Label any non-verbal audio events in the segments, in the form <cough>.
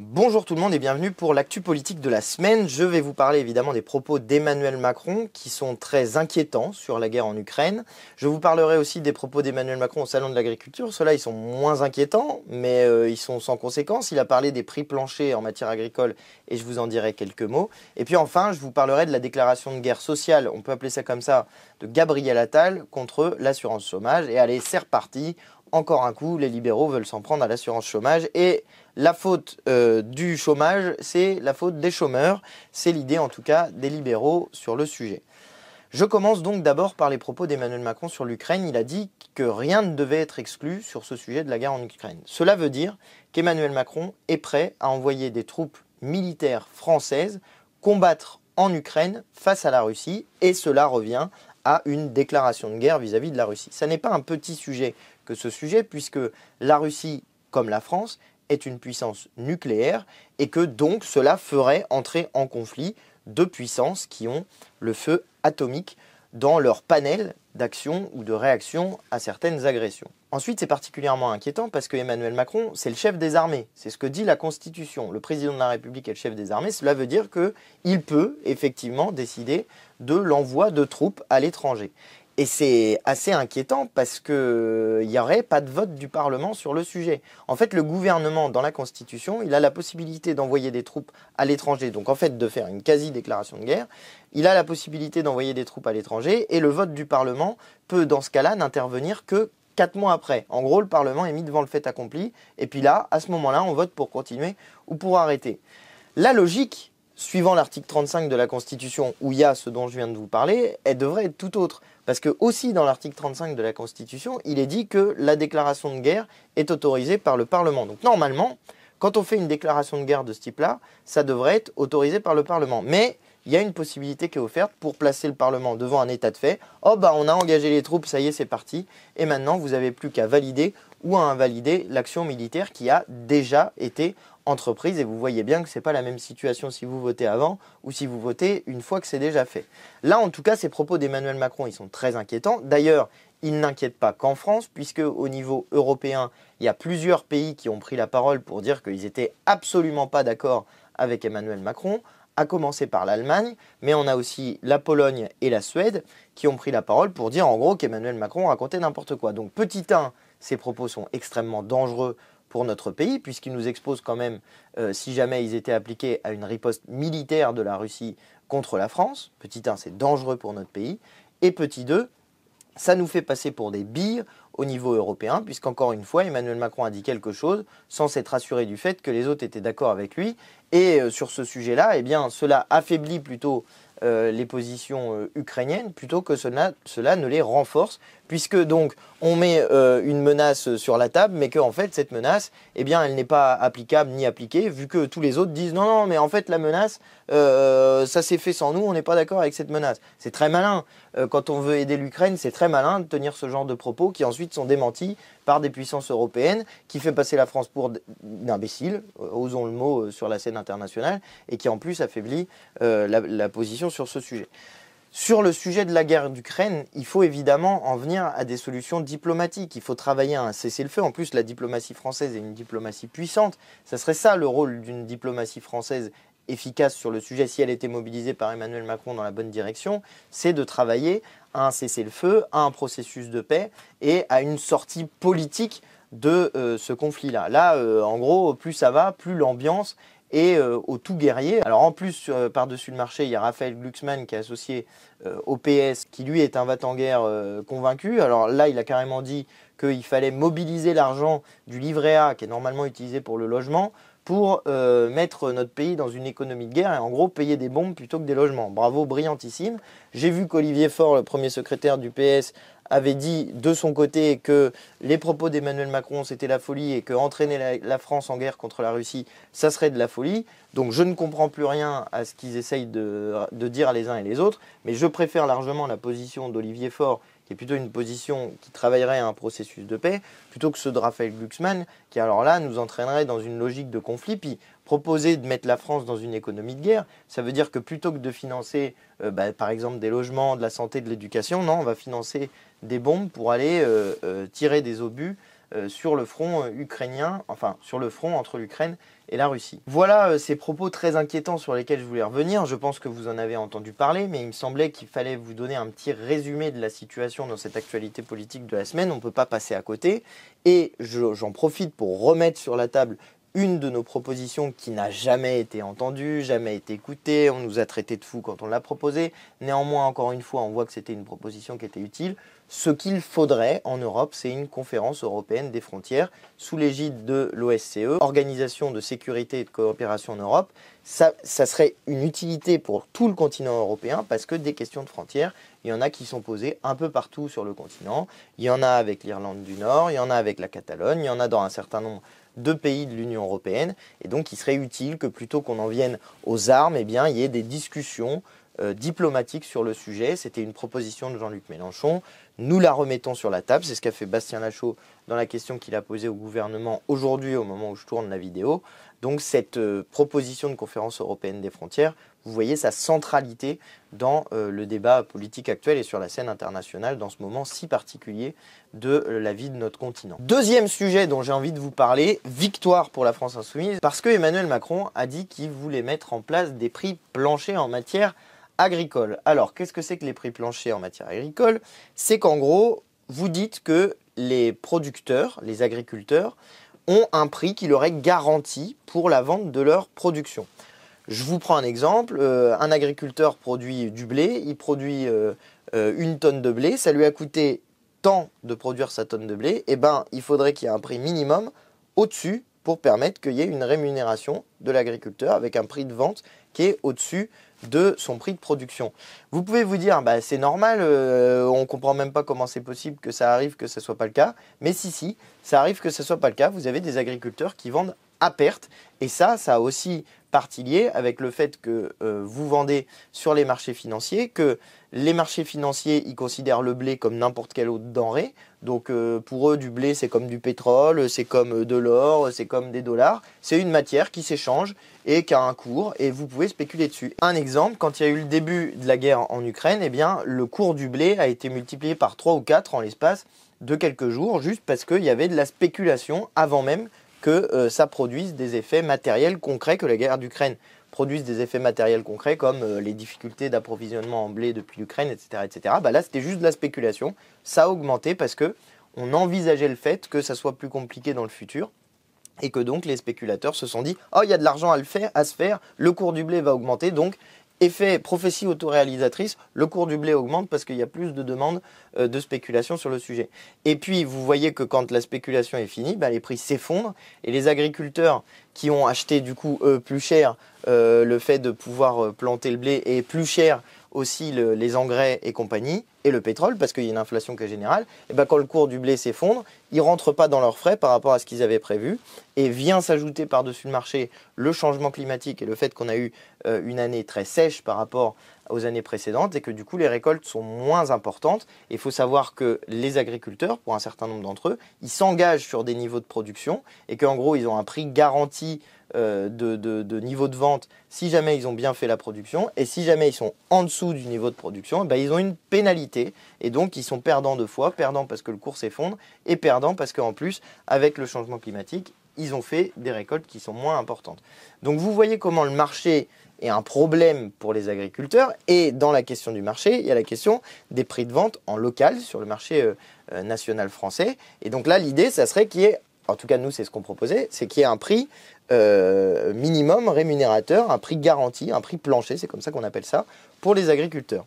Bonjour tout le monde et bienvenue pour l'actu politique de la semaine. Je vais vous parler évidemment des propos d'Emmanuel Macron qui sont très inquiétants sur la guerre en Ukraine. Je vous parlerai aussi des propos d'Emmanuel Macron au Salon de l'Agriculture. Ceux-là, ils sont moins inquiétants, mais euh, ils sont sans conséquence. Il a parlé des prix planchers en matière agricole et je vous en dirai quelques mots. Et puis enfin, je vous parlerai de la déclaration de guerre sociale, on peut appeler ça comme ça, de Gabriel Attal contre l'assurance chômage. Et allez, c'est reparti encore un coup, les libéraux veulent s'en prendre à l'assurance chômage et la faute euh, du chômage, c'est la faute des chômeurs. C'est l'idée en tout cas des libéraux sur le sujet. Je commence donc d'abord par les propos d'Emmanuel Macron sur l'Ukraine. Il a dit que rien ne devait être exclu sur ce sujet de la guerre en Ukraine. Cela veut dire qu'Emmanuel Macron est prêt à envoyer des troupes militaires françaises combattre en Ukraine face à la Russie et cela revient à une déclaration de guerre vis-à-vis -vis de la Russie. Ça n'est pas un petit sujet que ce sujet, puisque la Russie, comme la France, est une puissance nucléaire et que donc cela ferait entrer en conflit deux puissances qui ont le feu atomique dans leur panel d'action ou de réaction à certaines agressions. Ensuite, c'est particulièrement inquiétant parce que Emmanuel Macron, c'est le chef des armées, c'est ce que dit la Constitution. Le président de la République est le chef des armées, cela veut dire qu'il peut effectivement décider de l'envoi de troupes à l'étranger. Et c'est assez inquiétant parce que il euh, n'y aurait pas de vote du Parlement sur le sujet. En fait, le gouvernement, dans la Constitution, il a la possibilité d'envoyer des troupes à l'étranger, donc en fait de faire une quasi-déclaration de guerre. Il a la possibilité d'envoyer des troupes à l'étranger et le vote du Parlement peut, dans ce cas-là, n'intervenir que quatre mois après. En gros, le Parlement est mis devant le fait accompli et puis là, à ce moment-là, on vote pour continuer ou pour arrêter. La logique, suivant l'article 35 de la Constitution, où il y a ce dont je viens de vous parler, elle devrait être tout autre. Parce que aussi dans l'article 35 de la Constitution, il est dit que la déclaration de guerre est autorisée par le Parlement. Donc normalement, quand on fait une déclaration de guerre de ce type-là, ça devrait être autorisé par le Parlement. Mais il y a une possibilité qui est offerte pour placer le Parlement devant un état de fait. Oh bah on a engagé les troupes, ça y est, c'est parti. Et maintenant, vous n'avez plus qu'à valider ou à invalider l'action militaire qui a déjà été entreprise et vous voyez bien que ce n'est pas la même situation si vous votez avant ou si vous votez une fois que c'est déjà fait. Là, en tout cas, ces propos d'Emmanuel Macron, ils sont très inquiétants. D'ailleurs, ils n'inquiètent pas qu'en France, puisque au niveau européen, il y a plusieurs pays qui ont pris la parole pour dire qu'ils n'étaient absolument pas d'accord avec Emmanuel Macron, à commencer par l'Allemagne, mais on a aussi la Pologne et la Suède qui ont pris la parole pour dire en gros qu'Emmanuel Macron racontait n'importe quoi. Donc petit 1, ces propos sont extrêmement dangereux pour notre pays, puisqu'ils nous exposent quand même, euh, si jamais ils étaient appliqués, à une riposte militaire de la Russie contre la France. Petit 1, c'est dangereux pour notre pays. Et petit 2, ça nous fait passer pour des billes au niveau européen, puisqu'encore une fois, Emmanuel Macron a dit quelque chose sans s'être assuré du fait que les autres étaient d'accord avec lui. Et euh, sur ce sujet-là, eh bien, cela affaiblit plutôt euh, les positions ukrainiennes plutôt que cela ne les renforce, puisque donc on met euh, une menace sur la table, mais que en fait cette menace, eh bien, elle n'est pas applicable ni appliquée, vu que tous les autres disent non, non, mais en fait la menace, euh, ça s'est fait sans nous, on n'est pas d'accord avec cette menace. C'est très malin. Euh, quand on veut aider l'Ukraine, c'est très malin de tenir ce genre de propos qui ensuite sont démentis par des puissances européennes, qui fait passer la France pour d'imbéciles, osons le mot sur la scène internationale, et qui en plus affaiblit la position sur ce sujet. Sur le sujet de la guerre d'Ukraine, il faut évidemment en venir à des solutions diplomatiques. Il faut travailler à un cessez-le-feu. En plus, la diplomatie française est une diplomatie puissante. Ça serait ça le rôle d'une diplomatie française efficace sur le sujet, si elle était mobilisée par Emmanuel Macron dans la bonne direction, c'est de travailler à un cessez-le-feu, à un processus de paix et à une sortie politique de euh, ce conflit-là. Là, euh, en gros, plus ça va, plus l'ambiance et euh, au tout guerrier. Alors en plus, euh, par-dessus le marché, il y a Raphaël Glucksmann qui est associé euh, au PS, qui lui est un va en guerre convaincu. Alors là, il a carrément dit qu'il fallait mobiliser l'argent du livret A, qui est normalement utilisé pour le logement, pour mettre notre pays dans une économie de guerre et en gros payer des bombes plutôt que des logements. Bravo, brillantissime. J'ai vu qu'Olivier Faure, le premier secrétaire du PS, avait dit de son côté que les propos d'Emmanuel Macron c'était la folie et que entraîner la, France en guerre contre la Russie ça serait de la folie. Donc je ne comprends plus rien à ce qu'ils essayent de, de dire les uns et les autres, mais je préfère largement la position d'Olivier Faure qui est plutôt une position qui travaillerait à un processus de paix, plutôt que ceux de Raphaël Glucksmann, qui alors là nous entraînerait dans une logique de conflit. Puis proposer de mettre la France dans une économie de guerre, ça veut dire que plutôt que de financer, euh, bah, par exemple, des logements, de la santé, de l'éducation, non, on va financer des bombes pour aller euh, euh, tirer des obus sur le front ukrainien, enfin sur le front entre l'Ukraine et la Russie. Voilà ces propos très inquiétants sur lesquels je voulais revenir. Je pense que vous en avez entendu parler, mais il me semblait qu'il fallait vous donner un petit résumé de la situation dans cette actualité politique de la semaine. On ne peut pas passer à côté. Et j'en profite pour remettre sur la table une de nos propositions qui n'a jamais été entendue, jamais été écoutée, on nous a traité de fous quand on l'a proposée. Néanmoins, encore une fois, on voit que c'était une proposition qui était utile. Ce qu'il faudrait en Europe, c'est une conférence européenne des frontières sous l'égide de l'OSCE, Organisation de sécurité et de coopération en Europe. Ça, ça serait une utilité pour tout le continent européen parce que des questions de frontières, il y en a qui sont posées un peu partout sur le continent. Il y en a avec l'Irlande du Nord, il y en a avec la Catalogne, il y en a dans un certain nombre deux pays de l'Union européenne. Et donc, il serait utile que plutôt qu'on en vienne aux armes, eh bien, il y ait des discussions euh, diplomatiques sur le sujet. C'était une proposition de Jean-Luc Mélenchon. Nous la remettons sur la table. C'est ce qu'a fait Bastien Lachaud dans la question qu'il a posée au gouvernement aujourd'hui, au moment où je tourne la vidéo. Donc cette euh, proposition de conférence européenne des frontières, vous voyez sa centralité dans euh, le débat politique actuel et sur la scène internationale dans ce moment si particulier de euh, la vie de notre continent. Deuxième sujet dont j'ai envie de vous parler, victoire pour la France insoumise, parce que Emmanuel Macron a dit qu'il voulait mettre en place des prix planchers en matière agricole. Alors, qu'est-ce que c'est que les prix planchers en matière agricole C'est qu'en gros, vous dites que les producteurs, les agriculteurs, ont un prix qui leur est garanti pour la vente de leur production. Je vous prends un exemple, euh, un agriculteur produit du blé, il produit euh, euh, une tonne de blé, ça lui a coûté tant de produire sa tonne de blé, et eh ben il faudrait qu'il y ait un prix minimum au-dessus pour permettre qu'il y ait une rémunération de l'agriculteur avec un prix de vente qui est au-dessus de son prix de production. Vous pouvez vous dire, bah, c'est normal, on euh, on comprend même pas comment c'est possible que ça arrive que ce soit pas le cas. Mais si, si, ça arrive que ce soit pas le cas. Vous avez des agriculteurs qui vendent à perte. Et ça, ça a aussi partie liée avec le fait que euh, vous vendez sur les marchés financiers, que les marchés financiers, ils considèrent le blé comme n'importe quelle autre denrée. Donc euh, pour eux, du blé, c'est comme du pétrole, c'est comme euh, de l'or, c'est comme des dollars. C'est une matière qui s'échange et qui a un cours et vous pouvez spéculer dessus. Un exemple, quand il y a eu le début de la guerre en Ukraine, eh bien, le cours du blé a été multiplié par 3 ou 4 en l'espace de quelques jours, juste parce qu'il y avait de la spéculation avant même que euh, ça produise des effets matériels concrets que la guerre d'Ukraine produisent des effets matériels concrets comme euh, les difficultés d'approvisionnement en blé depuis l'Ukraine, etc. etc. Bah là, c'était juste de la spéculation. Ça a augmenté parce que on envisageait le fait que ça soit plus compliqué dans le futur et que donc les spéculateurs se sont dit oh il y a de l'argent à faire à se faire le cours du blé va augmenter donc Effet prophétie autoréalisatrice, le cours du blé augmente parce qu'il y a plus de demandes euh, de spéculation sur le sujet. Et puis, vous voyez que quand la spéculation est finie, bah, les prix s'effondrent et les agriculteurs qui ont acheté du coup euh, plus cher euh, le fait de pouvoir planter le blé est plus cher aussi les engrais et compagnie, et le pétrole, parce qu'il y a une inflation qui est générale, et ben quand le cours du blé s'effondre, ils ne rentrent pas dans leurs frais par rapport à ce qu'ils avaient prévu, et vient s'ajouter par-dessus le marché le changement climatique et le fait qu'on a eu euh, une année très sèche par rapport aux années précédentes, et que du coup les récoltes sont moins importantes. Il faut savoir que les agriculteurs, pour un certain nombre d'entre eux, ils s'engagent sur des niveaux de production, et qu'en gros ils ont un prix garanti euh, de, niveau de vente si jamais ils ont bien fait la production. Et si jamais ils sont en dessous du niveau de production, eh ben ils ont une pénalité. Et donc ils sont perdants deux fois, perdants parce que le cours s'effondre et perdants parce qu'en plus, avec le changement climatique, ils ont fait des récoltes qui sont moins importantes. Donc vous voyez comment le marché est un problème pour les agriculteurs. Et dans la question du marché, il y a la question des prix de vente en local sur le marché euh, euh, national français. Et donc là, l'idée, ça serait qu'il y ait en tout cas nous c'est ce qu'on proposait, c'est qu'il y ait un prix euh, minimum rémunérateur, un prix garanti, un prix plancher, c'est comme ça qu'on appelle ça, pour les agriculteurs.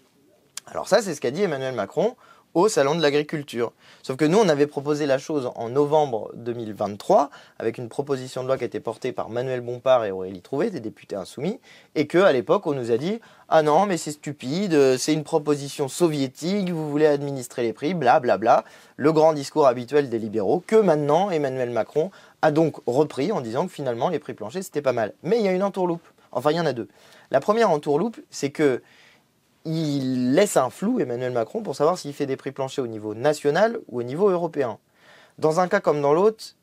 Alors ça c'est ce qu'a dit Emmanuel Macron au Salon de l'Agriculture. Sauf que nous, on avait proposé la chose en novembre 2023, avec une proposition de loi qui a été portée par Manuel Bompard et Aurélie Trouvé, des députés insoumis, et que à l'époque, on nous a dit Ah non, mais c'est stupide, euh, c'est une proposition soviétique, vous voulez administrer les prix, blablabla. Bla, bla. Le grand discours habituel des libéraux, que maintenant Emmanuel Macron a donc repris en disant que finalement, les prix planchers, c'était pas mal. Mais il y a une entourloupe. Enfin, il y en a deux. La première entourloupe, c'est que il laisse un flou Emmanuel Macron pour savoir s'il fait des prix planchers au niveau national ou au niveau européen. Dans un cas comme dans l'autre,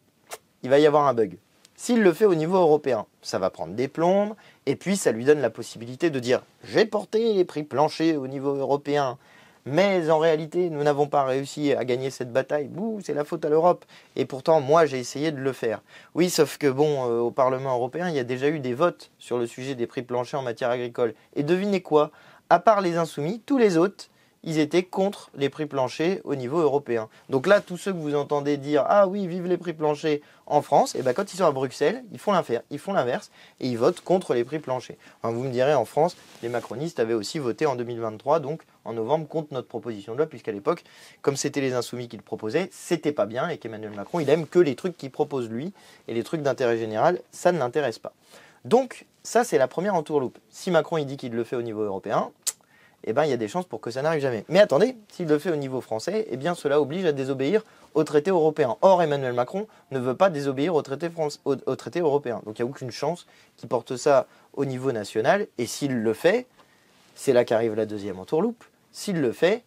il va y avoir un bug. S'il le fait au niveau européen, ça va prendre des plombes, et puis ça lui donne la possibilité de dire j'ai porté les prix planchers au niveau européen, mais en réalité nous n'avons pas réussi à gagner cette bataille, bouh, c'est la faute à l'Europe, et pourtant moi j'ai essayé de le faire. Oui, sauf que bon, euh, au Parlement européen, il y a déjà eu des votes sur le sujet des prix planchers en matière agricole, et devinez quoi à part les insoumis, tous les autres, ils étaient contre les prix planchers au niveau européen. Donc là, tous ceux que vous entendez dire Ah oui, vive les prix planchers en France, et eh ben quand ils sont à Bruxelles, ils font l'inverse et ils votent contre les prix planchers. vous me direz, en France, les macronistes avaient aussi voté en 2023, donc en novembre, contre notre proposition de loi, puisqu'à l'époque, comme c'était les insoumis qui le proposaient, c'était pas bien et qu'Emmanuel Macron, il aime que les trucs qu'il propose lui et les trucs d'intérêt général, ça ne l'intéresse pas. Donc, ça, c'est la première entourloupe. Si Macron il dit qu'il le fait au niveau européen, eh ben, il y a des chances pour que ça n'arrive jamais. Mais attendez, s'il le fait au niveau français, eh bien, cela oblige à désobéir au traité européen. Or, Emmanuel Macron ne veut pas désobéir au traité, au, traité européen. Donc, il n'y a aucune chance qu'il porte ça au niveau national. Et s'il le fait, c'est là qu'arrive la deuxième entourloupe. S'il le fait,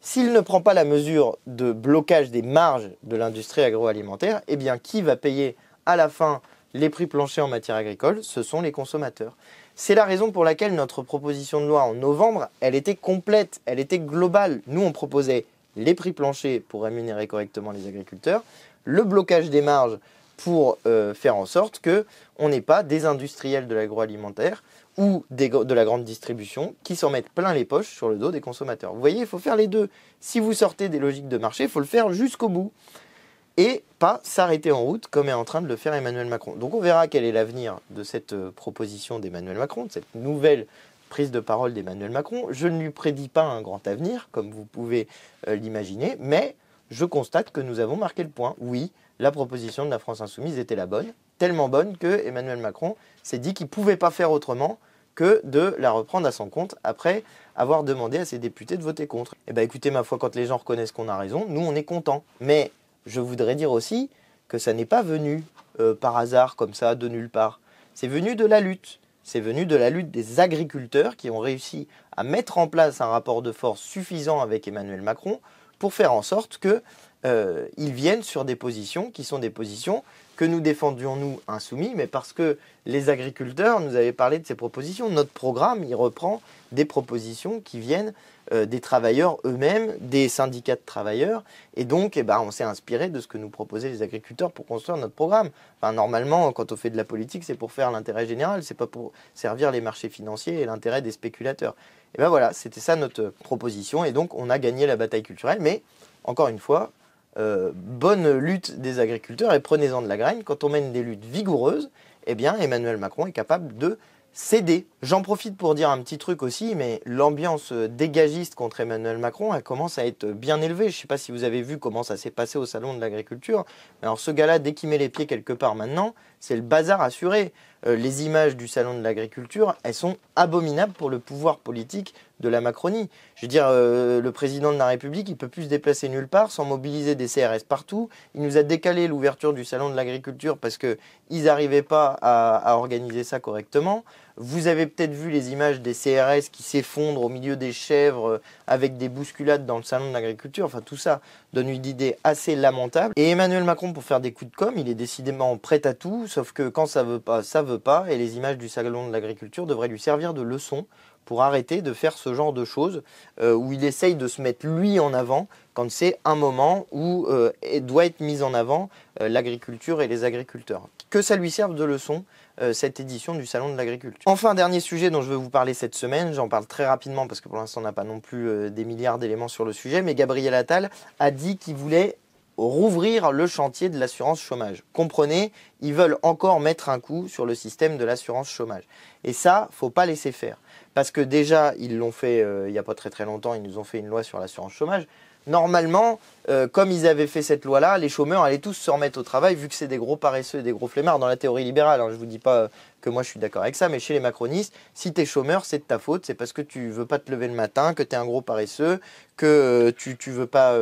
s'il ne prend pas la mesure de blocage des marges de l'industrie agroalimentaire, eh bien, qui va payer à la fin les prix planchers en matière agricole, ce sont les consommateurs. C'est la raison pour laquelle notre proposition de loi en novembre, elle était complète, elle était globale. Nous, on proposait les prix planchers pour rémunérer correctement les agriculteurs, le blocage des marges pour euh, faire en sorte qu'on n'ait pas des industriels de l'agroalimentaire ou de la grande distribution qui s'en mettent plein les poches sur le dos des consommateurs. Vous voyez, il faut faire les deux. Si vous sortez des logiques de marché, il faut le faire jusqu'au bout et pas s'arrêter en route comme est en train de le faire Emmanuel Macron. Donc on verra quel est l'avenir de cette euh, proposition d'Emmanuel Macron, de cette nouvelle prise de parole d'Emmanuel Macron. Je ne lui prédis pas un grand avenir, comme vous pouvez euh, l'imaginer, mais je constate que nous avons marqué le point. Oui, la proposition de la France insoumise était la bonne, tellement bonne que Emmanuel Macron s'est dit qu'il ne pouvait pas faire autrement que de la reprendre à son compte après avoir demandé à ses députés de voter contre. Eh bien écoutez, ma foi, quand les gens reconnaissent qu'on a raison, nous on est contents. Mais je voudrais dire aussi que ça n'est pas venu euh, par hasard comme ça, de nulle part. C'est venu de la lutte. C'est venu de la lutte des agriculteurs qui ont réussi à mettre en place un rapport de force suffisant avec Emmanuel Macron pour faire en sorte que euh, ils viennent sur des positions qui sont des positions que nous défendions nous insoumis, mais parce que les agriculteurs nous avaient parlé de ces propositions. Notre programme, il reprend des propositions qui viennent euh, des travailleurs eux-mêmes, des syndicats de travailleurs, et donc eh ben, on s'est inspiré de ce que nous proposaient les agriculteurs pour construire notre programme. Enfin, normalement, quand on fait de la politique, c'est pour faire l'intérêt général, c'est pas pour servir les marchés financiers et l'intérêt des spéculateurs. Et bien voilà, c'était ça notre proposition, et donc on a gagné la bataille culturelle, mais encore une fois, euh, bonne lutte des agriculteurs et prenez-en de la graine. Quand on mène des luttes vigoureuses, eh bien Emmanuel Macron est capable de céder J'en profite pour dire un petit truc aussi, mais l'ambiance dégagiste contre Emmanuel Macron, elle commence à être bien élevée. Je ne sais pas si vous avez vu comment ça s'est passé au Salon de l'Agriculture. Alors ce gars-là, dès qu'il met les pieds quelque part maintenant, c'est le bazar assuré. Euh, les images du Salon de l'Agriculture, elles sont abominables pour le pouvoir politique de la Macronie. Je veux dire, euh, le président de la République, il peut plus se déplacer nulle part sans mobiliser des CRS partout. Il nous a décalé l'ouverture du Salon de l'Agriculture parce qu'ils n'arrivaient pas à organiser ça correctement. Vous avez peut-être vu les images des CRS qui s'effondrent au milieu des chèvres euh, avec des bousculades dans le salon de l'agriculture. Enfin, tout ça donne une idée assez lamentable. Et Emmanuel Macron, pour faire des coups de com', il est décidément prêt à tout, sauf que quand ça veut pas, ça veut pas. Et les images du salon de l'agriculture devraient lui servir de leçon pour arrêter de faire ce genre de choses euh, où il essaye de se mettre lui en avant quand c'est un moment où euh, doit être mise en avant euh, l'agriculture et les agriculteurs. Que ça lui serve de leçon cette édition du Salon de l'Agriculture. Enfin, dernier sujet dont je veux vous parler cette semaine, j'en parle très rapidement parce que pour l'instant on n'a pas non plus des milliards d'éléments sur le sujet, mais Gabriel Attal a dit qu'il voulait rouvrir le chantier de l'assurance chômage. Comprenez, ils veulent encore mettre un coup sur le système de l'assurance chômage. Et ça, faut pas laisser faire parce que déjà, ils l'ont fait euh, il n'y a pas très très longtemps, ils nous ont fait une loi sur l'assurance chômage. Normalement, euh, comme ils avaient fait cette loi-là, les chômeurs allaient tous se remettre au travail, vu que c'est des gros paresseux et des gros flemmards dans la théorie libérale. Hein. Je ne vous dis pas euh, que moi je suis d'accord avec ça, mais chez les macronistes, si tu es chômeur, c'est de ta faute, c'est parce que tu veux pas te lever le matin, que tu es un gros paresseux, que tu ne veux pas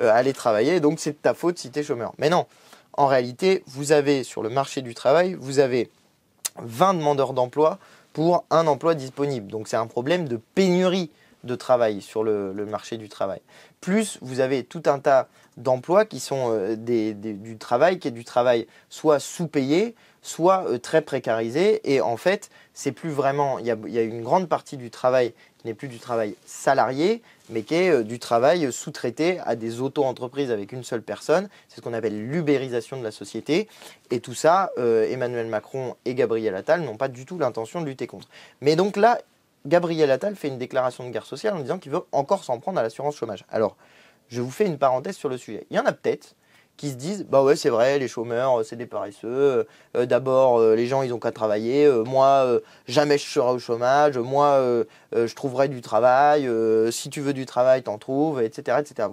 aller travailler, donc c'est de ta faute si tu es chômeur. Mais non, en réalité, vous avez sur le marché du travail, vous avez 20 demandeurs d'emploi pour un emploi disponible. Donc c'est un problème de pénurie de travail sur le, marché du travail. Plus vous avez tout un tas d'emplois qui sont euh, du travail, qui est du travail soit sous-payé, soit euh, très précarisé. Et en fait, c'est plus vraiment. Il y a, une grande partie du travail qui n'est plus du travail salarié, mais qui est euh, du travail sous-traité à des auto-entreprises avec une seule personne. C'est ce qu'on appelle l'ubérisation de la société. Et tout ça, euh, Emmanuel Macron et Gabriel Attal n'ont pas du tout l'intention de lutter contre. Mais donc là, Gabriel Attal fait une déclaration de guerre sociale en disant qu'il veut encore s'en prendre à l'assurance chômage. Alors, je vous fais une parenthèse sur le sujet. Il y en a peut-être qui se disent bah ouais c'est vrai les chômeurs euh, c'est des paresseux euh, euh, d'abord les gens ils ont qu'à travailler moi jamais je serai au chômage moi je trouverai du travail si tu veux du travail t'en trouves etc etc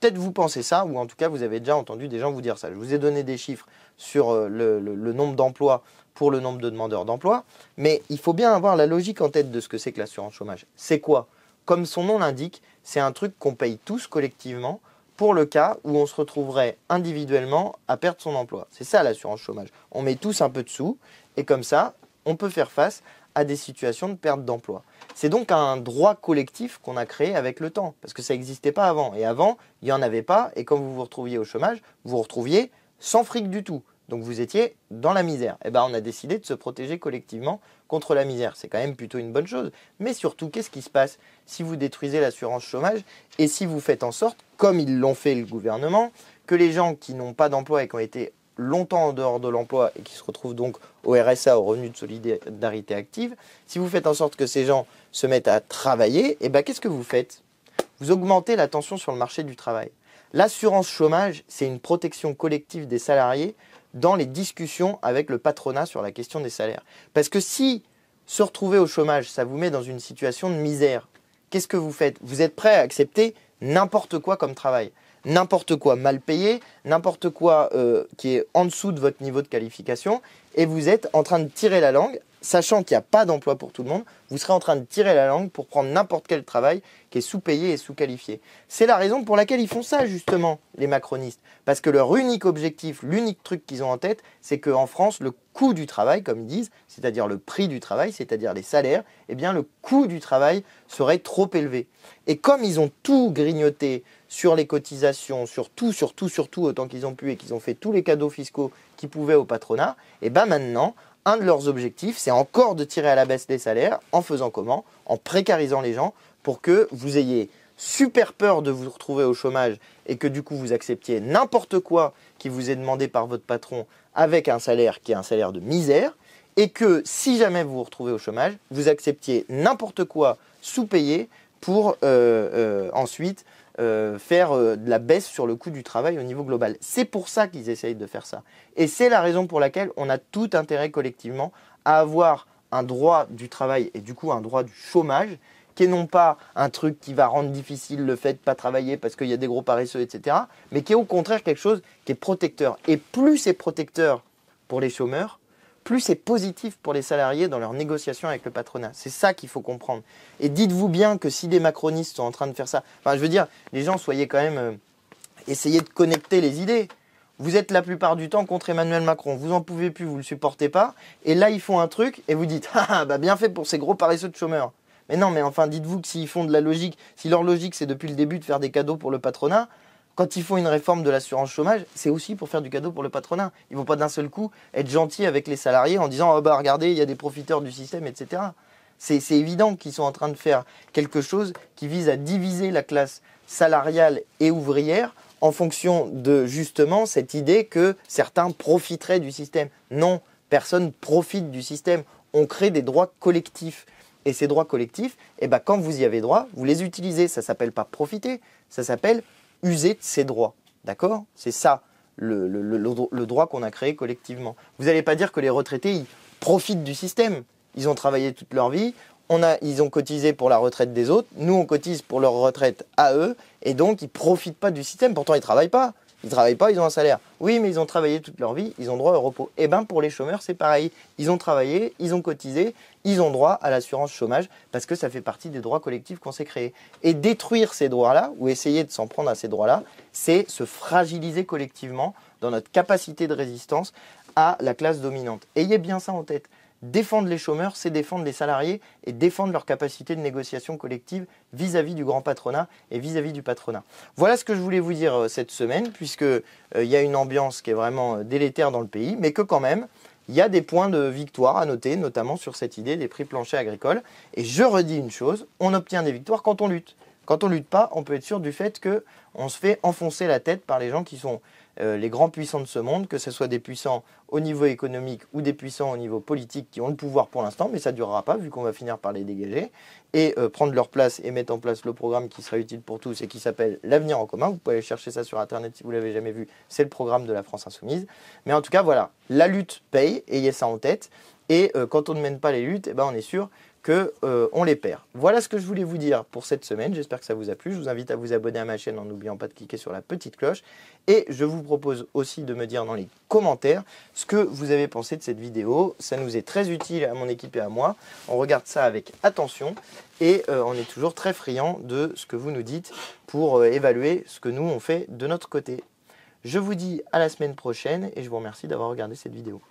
peut-être vous pensez ça ou en tout cas vous avez déjà entendu des gens vous dire ça je vous ai donné des chiffres sur le, le nombre d'emplois pour le nombre de demandeurs d'emploi mais il faut bien avoir la logique en tête de ce que c'est que l'assurance chômage c'est quoi comme son nom l'indique c'est un truc qu'on paye tous collectivement pour le cas où on se retrouverait individuellement à perdre son emploi. C'est ça l'assurance chômage. On met tous un peu de sous et comme ça, on peut faire face à des situations de perte d'emploi. C'est donc un droit collectif qu'on a créé avec le temps, parce que ça n'existait pas avant. Et avant, il n'y en avait pas, et quand vous vous retrouviez au chômage, vous vous retrouviez sans fric du tout. Donc vous étiez dans la misère. Et eh bien on a décidé de se protéger collectivement contre la misère. C'est quand même plutôt une bonne chose. Mais surtout, qu'est-ce qui se passe si vous détruisez l'assurance chômage et si vous faites en sorte, comme ils l'ont fait le gouvernement, que les gens qui n'ont pas d'emploi et qui ont été longtemps en dehors de l'emploi et qui se retrouvent donc au RSA, au revenu de solidarité active, si vous faites en sorte que ces gens se mettent à travailler, eh ben, qu'est-ce que vous faites Vous augmentez la tension sur le marché du travail. L'assurance chômage, c'est une protection collective des salariés dans les discussions avec le patronat sur la question des salaires. Parce que si se retrouver au chômage, ça vous met dans une situation de misère, qu'est-ce que vous faites Vous êtes prêt à accepter n'importe quoi comme travail, n'importe quoi mal payé, n'importe quoi euh, qui est en dessous de votre niveau de qualification, et vous êtes en train de tirer la langue sachant qu'il n'y a pas d'emploi pour tout le monde, vous serez en train de tirer la langue pour prendre n'importe quel travail qui est sous-payé et sous-qualifié. C'est la raison pour laquelle ils font ça, justement, les macronistes. Parce que leur unique objectif, l'unique truc qu'ils ont en tête, c'est qu'en France, le coût du travail, comme ils disent, c'est-à-dire le prix du travail, c'est-à-dire les salaires, eh bien, le coût du travail serait trop élevé. Et comme ils ont tout grignoté sur les cotisations, sur tout, sur tout, sur tout, autant qu'ils ont pu, et qu'ils ont fait tous les cadeaux fiscaux qu'ils pouvaient au patronat, eh bien maintenant, un de leurs objectifs, c'est encore de tirer à la baisse les salaires en faisant comment En précarisant les gens pour que vous ayez super peur de vous retrouver au chômage et que du coup vous acceptiez n'importe quoi qui vous est demandé par votre patron avec un salaire qui est un salaire de misère et que si jamais vous vous retrouvez au chômage, vous acceptiez n'importe quoi sous-payé pour euh, euh, ensuite euh, faire euh, de la baisse sur le coût du travail au niveau global. C'est pour ça qu'ils essayent de faire ça. Et c'est la raison pour laquelle on a tout intérêt collectivement à avoir un droit du travail et du coup un droit du chômage qui est non pas un truc qui va rendre difficile le fait de ne pas travailler parce qu'il y a des gros paresseux, etc., mais qui est au contraire quelque chose qui est protecteur. Et plus c'est protecteur pour les chômeurs, plus c'est positif pour les salariés dans leurs négociations avec le patronat. C'est ça qu'il faut comprendre. Et dites-vous bien que si des macronistes sont en train de faire ça, enfin je veux dire, les gens soyez quand même, euh, essayez de connecter les idées. Vous êtes la plupart du temps contre Emmanuel Macron, vous en pouvez plus, vous ne le supportez pas, et là ils font un truc et vous dites, <laughs> ah bah bien fait pour ces gros paresseux de chômeurs. Mais non, mais enfin dites-vous que s'ils font de la logique, si leur logique c'est depuis le début de faire des cadeaux pour le patronat, quand ils font une réforme de l'assurance chômage, c'est aussi pour faire du cadeau pour le patronat. Ils ne vont pas d'un seul coup être gentils avec les salariés en disant oh bah regardez, il y a des profiteurs du système, etc. C'est évident qu'ils sont en train de faire quelque chose qui vise à diviser la classe salariale et ouvrière en fonction de justement cette idée que certains profiteraient du système. Non, personne profite du système. On crée des droits collectifs. Et ces droits collectifs, eh ben, quand vous y avez droit, vous les utilisez. Ça s'appelle pas profiter, ça s'appelle user de ses droits. D'accord C'est ça le, droit qu'on a créé collectivement. Vous n'allez pas dire que les retraités, ils profitent du système. Ils ont travaillé toute leur vie, ils ont cotisé pour la retraite des autres, nous on cotise pour leur retraite à eux, et donc ils profitent pas du système, pourtant ils travaillent pas. Ils travaillent pas, ils ont un salaire. Oui, mais ils ont travaillé toute leur vie, ils ont droit au repos. Et eh bien, pour les chômeurs, c'est pareil. Ils ont travaillé, ils ont cotisé, ils ont droit à l'assurance chômage parce que ça fait partie des droits collectifs qu'on s'est créés. Et détruire ces droits-là ou essayer de s'en prendre à ces droits-là, c'est se fragiliser collectivement dans notre capacité de résistance à la classe dominante. Ayez bien ça en tête défendre les chômeurs, c'est défendre les salariés et défendre leur capacité de négociation collective vis-à-vis du grand patronat et vis-à-vis du patronat. Voilà ce que je voulais vous dire euh, cette semaine, puisque euh, il y a une ambiance qui est vraiment euh, délétère dans le pays, mais que quand même, il y a des points de victoire à noter, notamment sur cette idée des prix planchers agricoles. Et je redis une chose, on obtient des victoires quand on lutte. Quand on lutte pas, on peut être sûr du fait que on se fait enfoncer la tête par les gens qui sont euh, les grands puissants de ce monde, que ce soit des puissants au niveau économique ou des puissants au niveau politique qui ont le pouvoir pour l'instant, mais ça ne durera pas vu qu'on va finir par les dégager, et euh, prendre leur place et mettre en place le programme qui sera utile pour tous et qui s'appelle l'avenir en commun. Vous pouvez aller chercher ça sur Internet si vous l'avez jamais vu, c'est le programme de la France Insoumise. Mais en tout cas, voilà, la lutte paye, ayez ça en tête, et euh, quand on ne mène pas les luttes, eh ben, on est sûr qu'on euh, on les perd. Voilà ce que je voulais vous dire pour cette semaine. J'espère que ça vous a plu. Je vous invite à vous abonner à ma chaîne en n'oubliant pas de cliquer sur la petite cloche. Et je vous propose aussi de me dire dans les commentaires ce que vous avez pensé de cette vidéo. Ça nous est très utile à mon équipe et à moi. On regarde ça avec attention et euh, on est toujours très friand de ce que vous nous dites pour euh, évaluer ce que nous on fait de notre côté. Je vous dis à la semaine prochaine et je vous remercie d'avoir regardé cette vidéo.